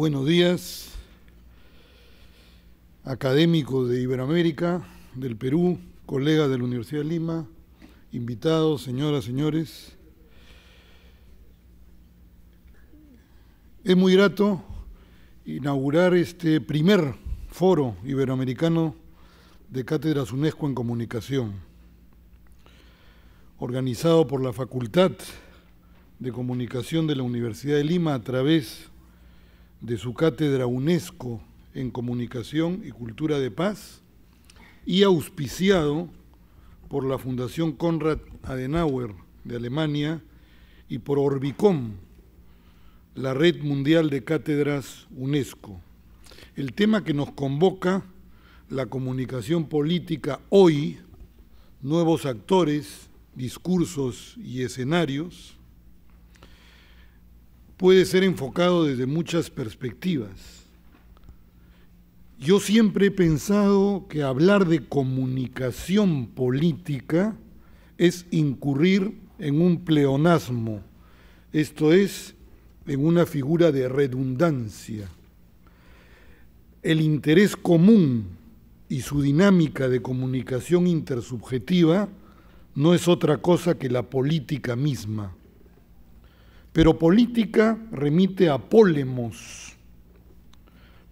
Buenos días, académico de Iberoamérica, del Perú, colega de la Universidad de Lima, invitados, señoras, señores. Es muy grato inaugurar este primer foro iberoamericano de Cátedras UNESCO en Comunicación, organizado por la Facultad de Comunicación de la Universidad de Lima a través de su cátedra UNESCO en Comunicación y Cultura de Paz y auspiciado por la Fundación Konrad Adenauer de Alemania y por Orbicom, la Red Mundial de Cátedras UNESCO. El tema que nos convoca, la comunicación política hoy, nuevos actores, discursos y escenarios, puede ser enfocado desde muchas perspectivas. Yo siempre he pensado que hablar de comunicación política es incurrir en un pleonasmo, esto es, en una figura de redundancia. El interés común y su dinámica de comunicación intersubjetiva no es otra cosa que la política misma. Pero política remite a pólemos.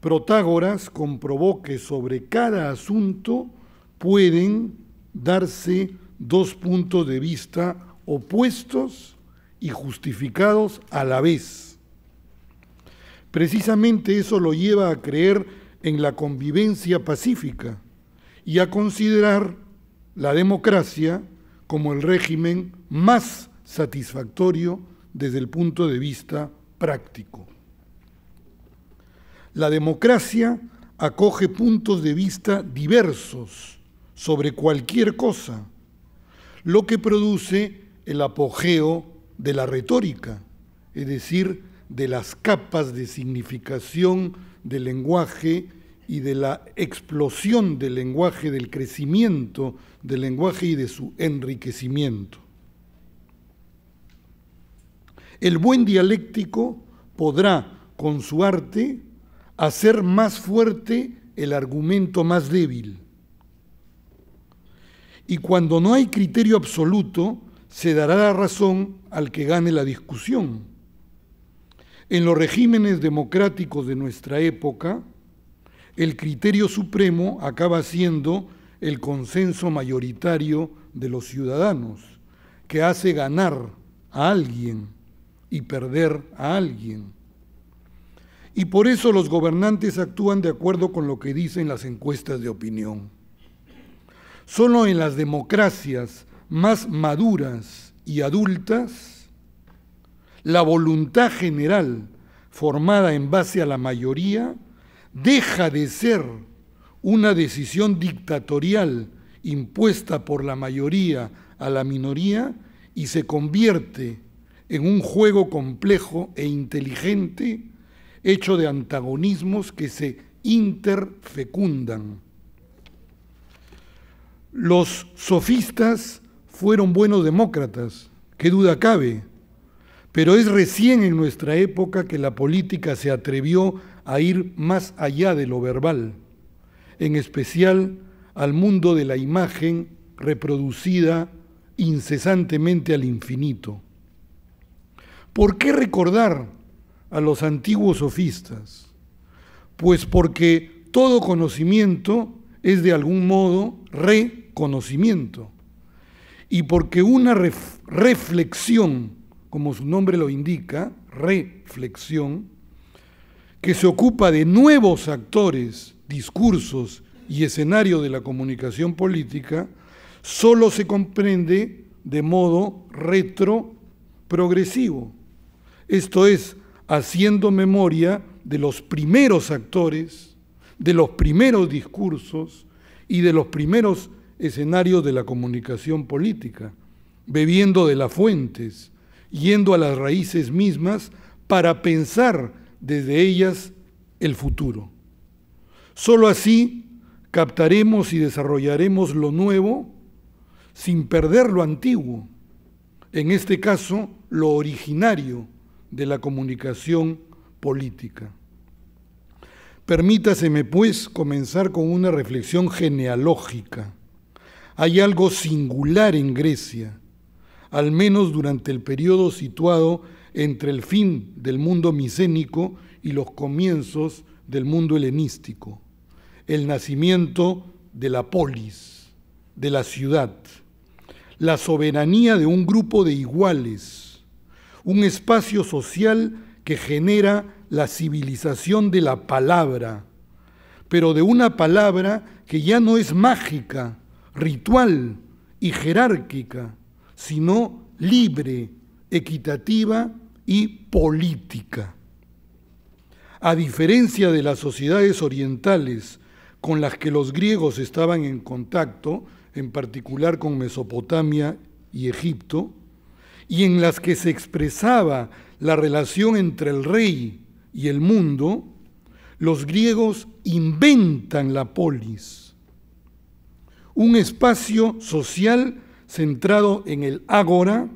Protágoras comprobó que sobre cada asunto pueden darse dos puntos de vista opuestos y justificados a la vez. Precisamente eso lo lleva a creer en la convivencia pacífica y a considerar la democracia como el régimen más satisfactorio desde el punto de vista práctico. La democracia acoge puntos de vista diversos sobre cualquier cosa, lo que produce el apogeo de la retórica, es decir, de las capas de significación del lenguaje y de la explosión del lenguaje, del crecimiento del lenguaje y de su enriquecimiento. El buen dialéctico podrá, con su arte, hacer más fuerte el argumento más débil. Y cuando no hay criterio absoluto, se dará la razón al que gane la discusión. En los regímenes democráticos de nuestra época, el criterio supremo acaba siendo el consenso mayoritario de los ciudadanos, que hace ganar a alguien y perder a alguien. Y por eso los gobernantes actúan de acuerdo con lo que dicen las encuestas de opinión. Solo en las democracias más maduras y adultas, la voluntad general formada en base a la mayoría deja de ser una decisión dictatorial impuesta por la mayoría a la minoría y se convierte en un juego complejo e inteligente hecho de antagonismos que se interfecundan. Los sofistas fueron buenos demócratas, qué duda cabe, pero es recién en nuestra época que la política se atrevió a ir más allá de lo verbal, en especial al mundo de la imagen reproducida incesantemente al infinito. ¿Por qué recordar a los antiguos sofistas? Pues porque todo conocimiento es de algún modo reconocimiento. Y porque una reflexión, como su nombre lo indica, reflexión, que se ocupa de nuevos actores, discursos y escenario de la comunicación política, solo se comprende de modo retro-progresivo esto es, haciendo memoria de los primeros actores, de los primeros discursos y de los primeros escenarios de la comunicación política, bebiendo de las fuentes, yendo a las raíces mismas para pensar desde ellas el futuro. Solo así captaremos y desarrollaremos lo nuevo sin perder lo antiguo, en este caso lo originario de la comunicación política. Permítaseme, pues, comenzar con una reflexión genealógica. Hay algo singular en Grecia, al menos durante el periodo situado entre el fin del mundo micénico y los comienzos del mundo helenístico, el nacimiento de la polis, de la ciudad, la soberanía de un grupo de iguales, un espacio social que genera la civilización de la palabra, pero de una palabra que ya no es mágica, ritual y jerárquica, sino libre, equitativa y política. A diferencia de las sociedades orientales con las que los griegos estaban en contacto, en particular con Mesopotamia y Egipto, y en las que se expresaba la relación entre el rey y el mundo, los griegos inventan la polis, un espacio social centrado en el agora,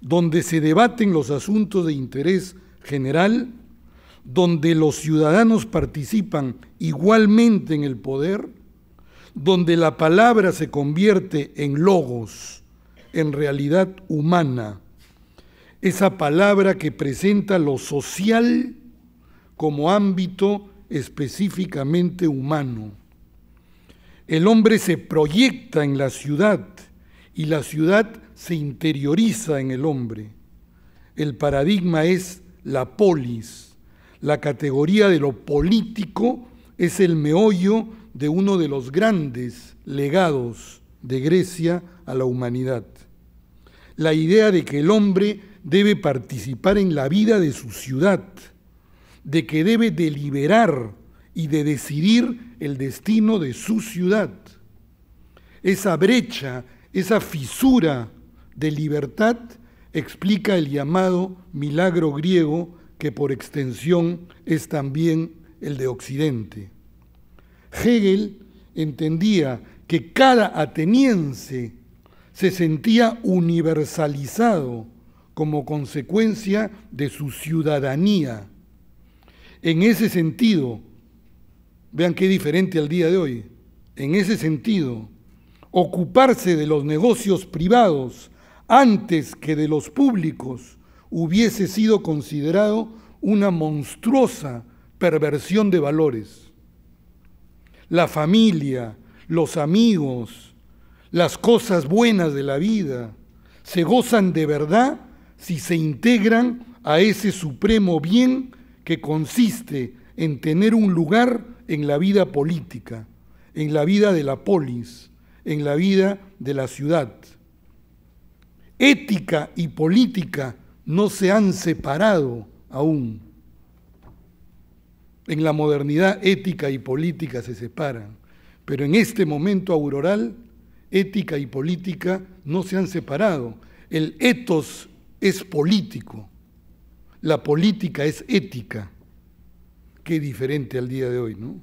donde se debaten los asuntos de interés general, donde los ciudadanos participan igualmente en el poder, donde la palabra se convierte en logos en realidad humana, esa palabra que presenta lo social como ámbito específicamente humano. El hombre se proyecta en la ciudad y la ciudad se interioriza en el hombre. El paradigma es la polis. La categoría de lo político es el meollo de uno de los grandes legados de Grecia a la humanidad. La idea de que el hombre debe participar en la vida de su ciudad, de que debe deliberar y de decidir el destino de su ciudad. Esa brecha, esa fisura de libertad explica el llamado milagro griego que por extensión es también el de Occidente. Hegel entendía que cada ateniense se sentía universalizado como consecuencia de su ciudadanía. En ese sentido, vean qué diferente al día de hoy, en ese sentido, ocuparse de los negocios privados antes que de los públicos hubiese sido considerado una monstruosa perversión de valores. La familia, los amigos, las cosas buenas de la vida se gozan de verdad si se integran a ese supremo bien que consiste en tener un lugar en la vida política, en la vida de la polis, en la vida de la ciudad. Ética y política no se han separado aún. En la modernidad ética y política se separan, pero en este momento auroral ética y política no se han separado. El etos es político, la política es ética. Qué diferente al día de hoy, ¿no?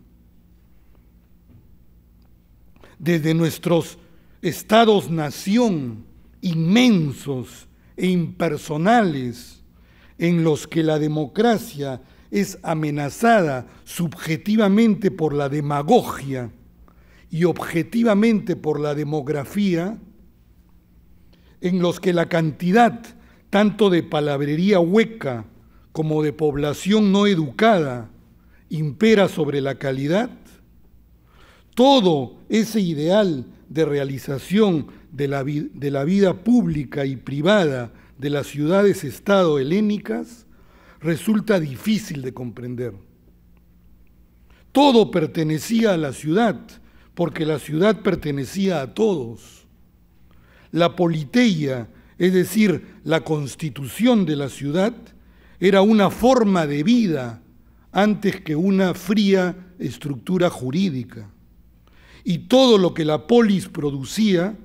Desde nuestros estados-nación inmensos e impersonales en los que la democracia es amenazada subjetivamente por la demagogia y objetivamente por la demografía, en los que la cantidad tanto de palabrería hueca como de población no educada impera sobre la calidad, todo ese ideal de realización de la, vida pública y privada de las ciudades-estado helénicas resulta difícil de comprender. Todo pertenecía a la ciudad, porque la ciudad pertenecía a todos. La politeia, es decir, la constitución de la ciudad, era una forma de vida antes que una fría estructura jurídica. Y todo lo que la polis producía,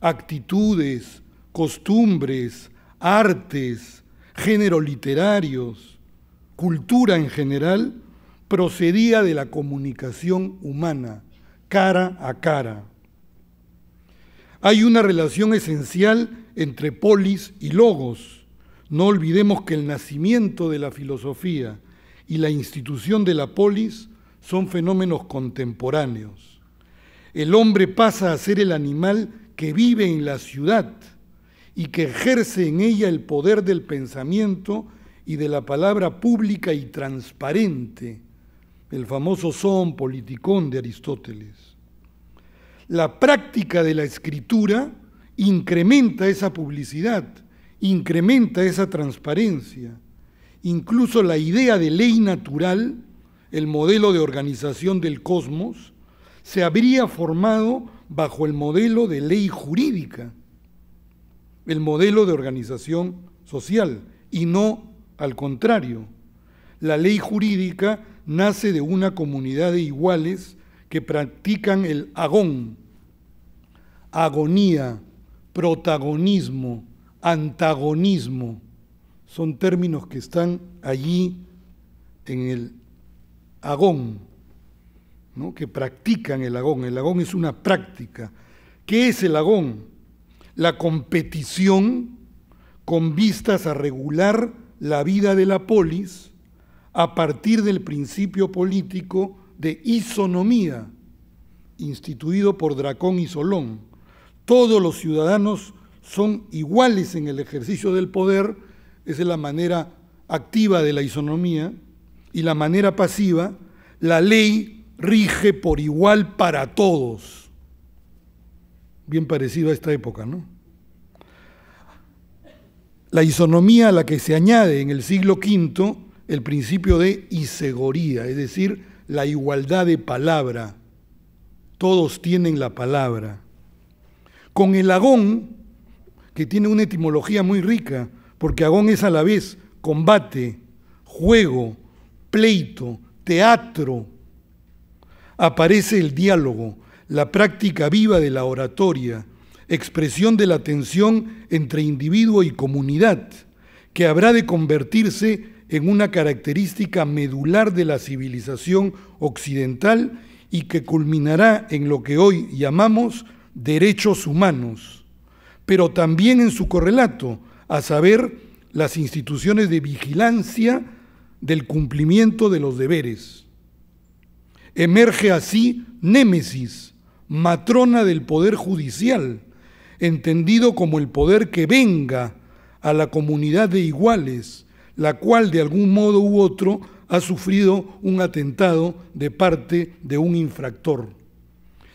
actitudes, costumbres, artes, género literarios, cultura en general, procedía de la comunicación humana, cara a cara. Hay una relación esencial entre polis y logos. No olvidemos que el nacimiento de la filosofía y la institución de la polis son fenómenos contemporáneos. El hombre pasa a ser el animal que vive en la ciudad y que ejerce en ella el poder del pensamiento y de la palabra pública y transparente el famoso son politicón de Aristóteles. La práctica de la escritura incrementa esa publicidad, incrementa esa transparencia. Incluso la idea de ley natural, el modelo de organización del cosmos, se habría formado bajo el modelo de ley jurídica, el modelo de organización social, y no al contrario. La ley jurídica nace de una comunidad de iguales que practican el agón, agonía, protagonismo, antagonismo. Son términos que están allí en el agón, que practican el agón. El agón es una práctica. ¿Qué es el agón? La competición con vistas a regular la vida de la polis a partir del principio político de isonomía, instituido por Dracón y Solón. Todos los ciudadanos son iguales en el ejercicio del poder, esa es la manera activa de la isonomía, y la manera pasiva, la ley rige por igual para todos. Bien parecido a esta época, ¿no? La isonomía a la que se añade en el siglo V el principio de isegoría, es decir, la igualdad de palabra. Todos tienen la palabra. Con el agón, que tiene una etimología muy rica, porque agón es a la vez combate, juego, pleito, teatro, aparece el diálogo, la práctica viva de la oratoria, expresión de la tensión entre individuo y comunidad, que habrá de convertirse en una característica medular de la civilización occidental y que culminará en lo que hoy llamamos derechos humanos, pero también en su correlato, a saber, las instituciones de vigilancia del cumplimiento de los deberes. Emerge así Némesis, matrona del poder judicial, entendido como el poder que venga a la comunidad de iguales, la cual de algún modo u otro ha sufrido un atentado de parte de un infractor.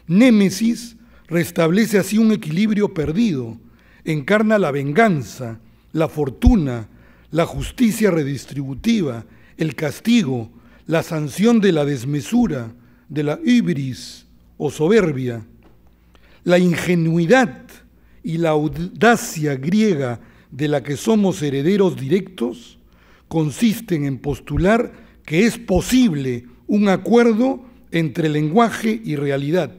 Némesis restablece así un equilibrio perdido, encarna la venganza, la fortuna, la justicia redistributiva, el castigo, la sanción de la desmesura, de la ibris o soberbia, la ingenuidad y la audacia griega de la que somos herederos directos, consisten en postular que es posible un acuerdo entre lenguaje y realidad.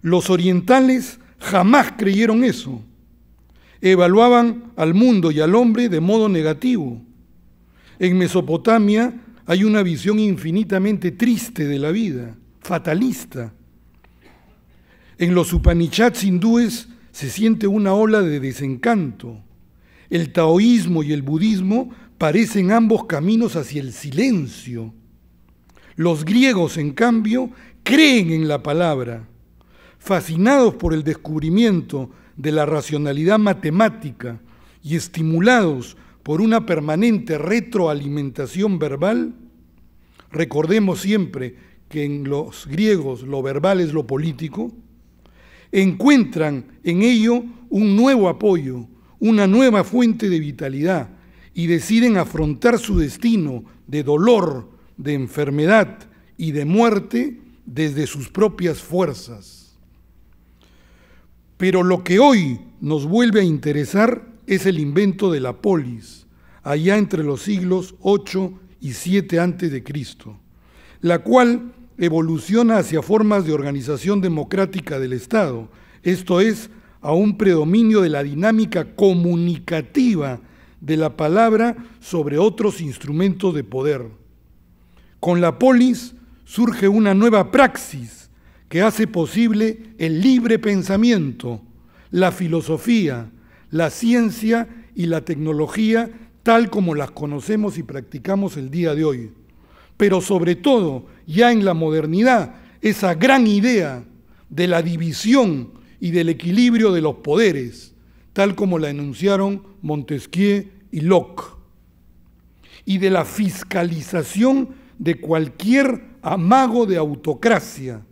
Los orientales jamás creyeron eso. Evaluaban al mundo y al hombre de modo negativo. En Mesopotamia hay una visión infinitamente triste de la vida, fatalista. En los Upanishads hindúes se siente una ola de desencanto. El taoísmo y el budismo parecen ambos caminos hacia el silencio. Los griegos, en cambio, creen en la palabra, fascinados por el descubrimiento de la racionalidad matemática y estimulados por una permanente retroalimentación verbal, recordemos siempre que en los griegos lo verbal es lo político, encuentran en ello un nuevo apoyo una nueva fuente de vitalidad y deciden afrontar su destino de dolor, de enfermedad y de muerte desde sus propias fuerzas. Pero lo que hoy nos vuelve a interesar es el invento de la polis, allá entre los siglos 8 y 7 antes de Cristo, la cual evoluciona hacia formas de organización democrática del Estado, esto es a un predominio de la dinámica comunicativa de la palabra sobre otros instrumentos de poder. Con la polis surge una nueva praxis que hace posible el libre pensamiento, la filosofía, la ciencia y la tecnología tal como las conocemos y practicamos el día de hoy. Pero sobre todo, ya en la modernidad, esa gran idea de la división y del equilibrio de los poderes, tal como la enunciaron Montesquieu y Locke, y de la fiscalización de cualquier amago de autocracia.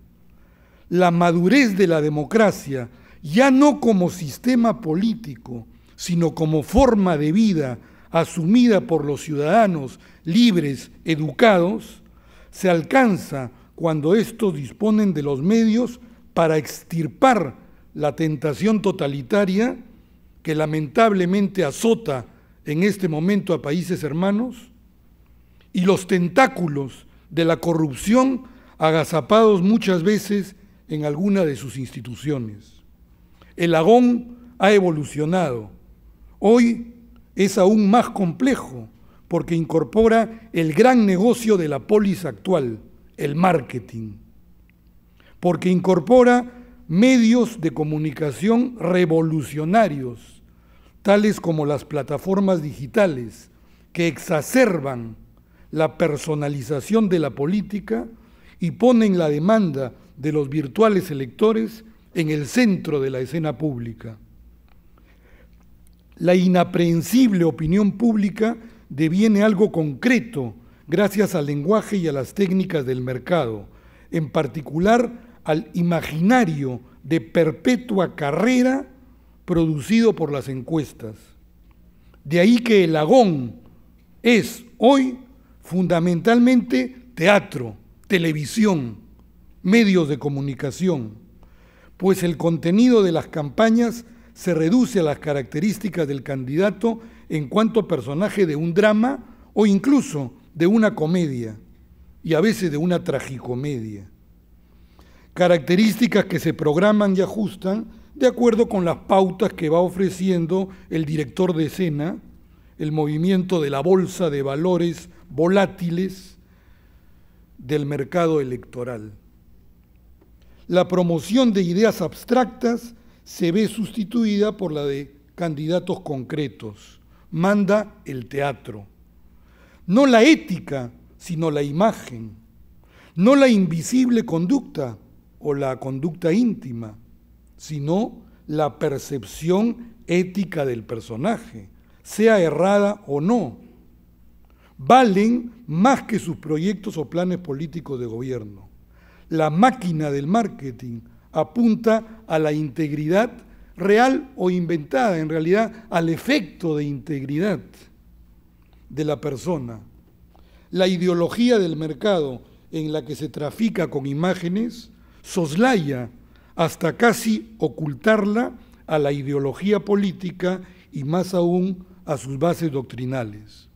La madurez de la democracia, ya no como sistema político, sino como forma de vida asumida por los ciudadanos libres, educados, se alcanza cuando estos disponen de los medios para extirpar la tentación totalitaria que lamentablemente azota en este momento a países hermanos y los tentáculos de la corrupción agazapados muchas veces en alguna de sus instituciones. El lagón ha evolucionado. Hoy es aún más complejo porque incorpora el gran negocio de la polis actual, el marketing, porque incorpora medios de comunicación revolucionarios, tales como las plataformas digitales, que exacerban la personalización de la política y ponen la demanda de los virtuales electores en el centro de la escena pública. La inaprehensible opinión pública deviene algo concreto gracias al lenguaje y a las técnicas del mercado, en particular al imaginario de perpetua carrera producido por las encuestas. De ahí que el Agón es hoy fundamentalmente teatro, televisión, medios de comunicación, pues el contenido de las campañas se reduce a las características del candidato en cuanto personaje de un drama o incluso de una comedia y a veces de una tragicomedia características que se programan y ajustan de acuerdo con las pautas que va ofreciendo el director de escena, el movimiento de la bolsa de valores volátiles del mercado electoral. La promoción de ideas abstractas se ve sustituida por la de candidatos concretos. Manda el teatro. No la ética, sino la imagen. No la invisible conducta, o la conducta íntima, sino la percepción ética del personaje, sea errada o no. Valen más que sus proyectos o planes políticos de gobierno. La máquina del marketing apunta a la integridad real o inventada, en realidad al efecto de integridad de la persona. La ideología del mercado en la que se trafica con imágenes soslaya hasta casi ocultarla a la ideología política y más aún a sus bases doctrinales.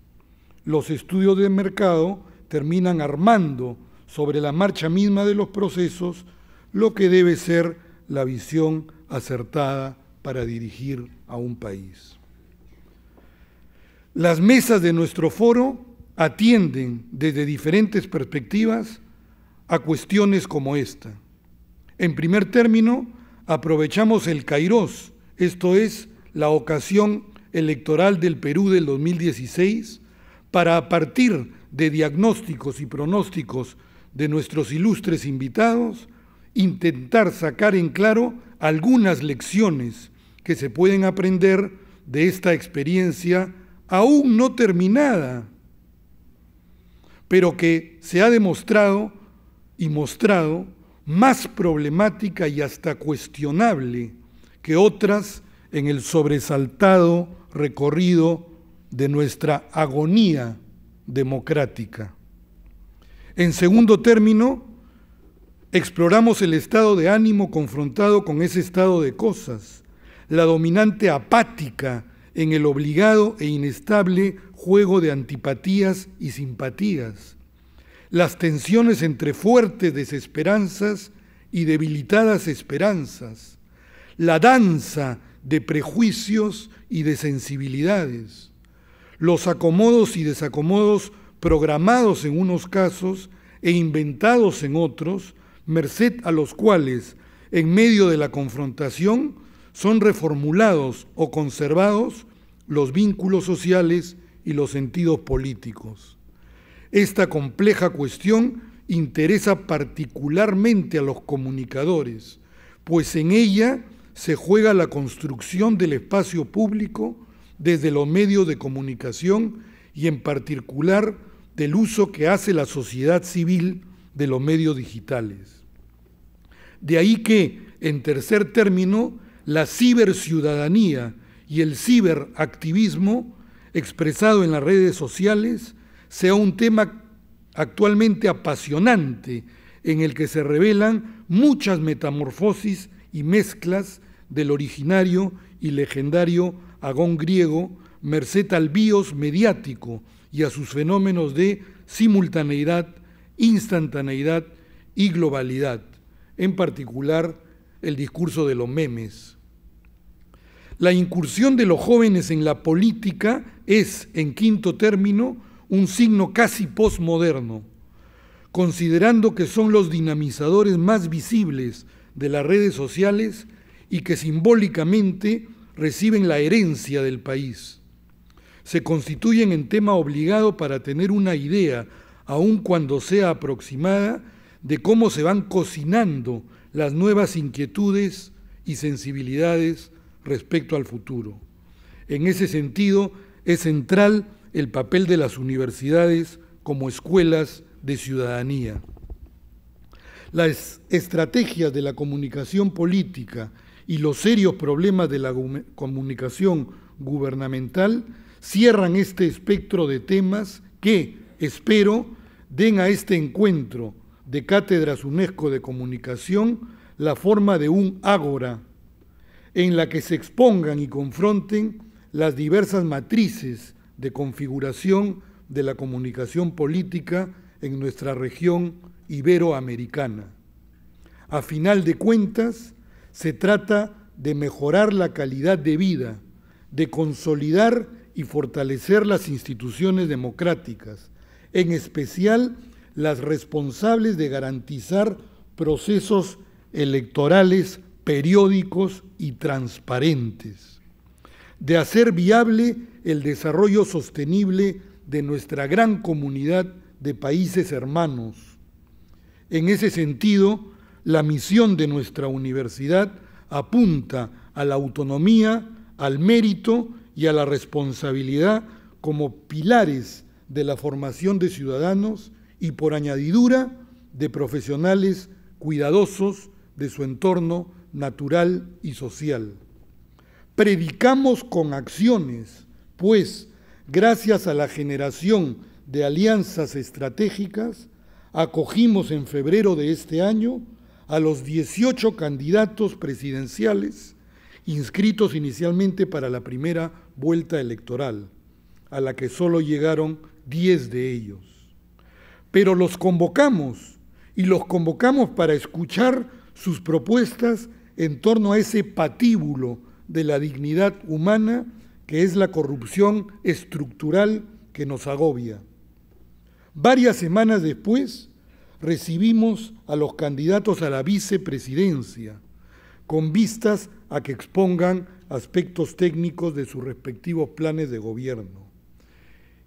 Los estudios de mercado terminan armando sobre la marcha misma de los procesos lo que debe ser la visión acertada para dirigir a un país. Las mesas de nuestro foro atienden desde diferentes perspectivas a cuestiones como esta en primer término, aprovechamos el Cairós, esto es, la ocasión electoral del Perú del 2016, para a partir de diagnósticos y pronósticos de nuestros ilustres invitados, intentar sacar en claro algunas lecciones que se pueden aprender de esta experiencia aún no terminada, pero que se ha demostrado y mostrado más problemática y hasta cuestionable que otras en el sobresaltado recorrido de nuestra agonía democrática. En segundo término, exploramos el estado de ánimo confrontado con ese estado de cosas, la dominante apática en el obligado e inestable juego de antipatías y simpatías, las tensiones entre fuertes desesperanzas y debilitadas esperanzas, la danza de prejuicios y de sensibilidades, los acomodos y desacomodos programados en unos casos e inventados en otros, merced a los cuales, en medio de la confrontación, son reformulados o conservados los vínculos sociales y los sentidos políticos. Esta compleja cuestión interesa particularmente a los comunicadores, pues en ella se juega la construcción del espacio público desde los medios de comunicación y en particular del uso que hace la sociedad civil de los medios digitales. De ahí que, en tercer término, la ciberciudadanía y el ciberactivismo expresado en las redes sociales sea un tema actualmente apasionante en el que se revelan muchas metamorfosis y mezclas del originario y legendario agón griego, merced al bios mediático y a sus fenómenos de simultaneidad, instantaneidad y globalidad, en particular el discurso de los memes. La incursión de los jóvenes en la política es, en quinto término, un signo casi postmoderno, considerando que son los dinamizadores más visibles de las redes sociales y que simbólicamente reciben la herencia del país. Se constituyen en tema obligado para tener una idea, aun cuando sea aproximada, de cómo se van cocinando las nuevas inquietudes y sensibilidades respecto al futuro. En ese sentido, es central el papel de las universidades como escuelas de ciudadanía. Las estrategias de la comunicación política y los serios problemas de la comunicación gubernamental cierran este espectro de temas que, espero, den a este encuentro de cátedras UNESCO de comunicación la forma de un ágora en la que se expongan y confronten las diversas matrices de configuración de la comunicación política en nuestra región iberoamericana. A final de cuentas, se trata de mejorar la calidad de vida, de consolidar y fortalecer las instituciones democráticas, en especial las responsables de garantizar procesos electorales periódicos y transparentes, de hacer viable el desarrollo sostenible de nuestra gran comunidad de países hermanos. En ese sentido, la misión de nuestra universidad apunta a la autonomía, al mérito y a la responsabilidad como pilares de la formación de ciudadanos y por añadidura de profesionales cuidadosos de su entorno natural y social. Predicamos con acciones pues, gracias a la generación de alianzas estratégicas, acogimos en febrero de este año a los 18 candidatos presidenciales inscritos inicialmente para la primera vuelta electoral, a la que solo llegaron 10 de ellos. Pero los convocamos y los convocamos para escuchar sus propuestas en torno a ese patíbulo de la dignidad humana que es la corrupción estructural que nos agobia. Varias semanas después recibimos a los candidatos a la vicepresidencia con vistas a que expongan aspectos técnicos de sus respectivos planes de gobierno.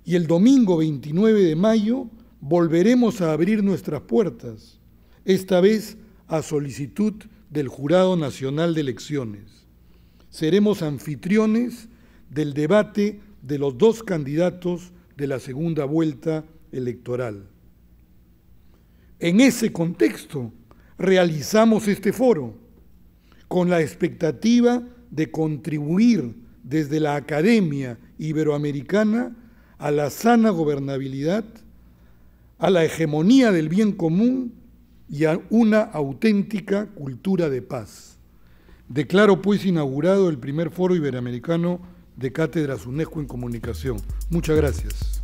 Y el domingo 29 de mayo volveremos a abrir nuestras puertas, esta vez a solicitud del Jurado Nacional de Elecciones. Seremos anfitriones del debate de los dos candidatos de la segunda vuelta electoral. En ese contexto realizamos este foro con la expectativa de contribuir desde la Academia Iberoamericana a la sana gobernabilidad, a la hegemonía del bien común y a una auténtica cultura de paz. Declaro pues inaugurado el primer foro iberoamericano de Cátedras UNESCO en Comunicación. Muchas gracias.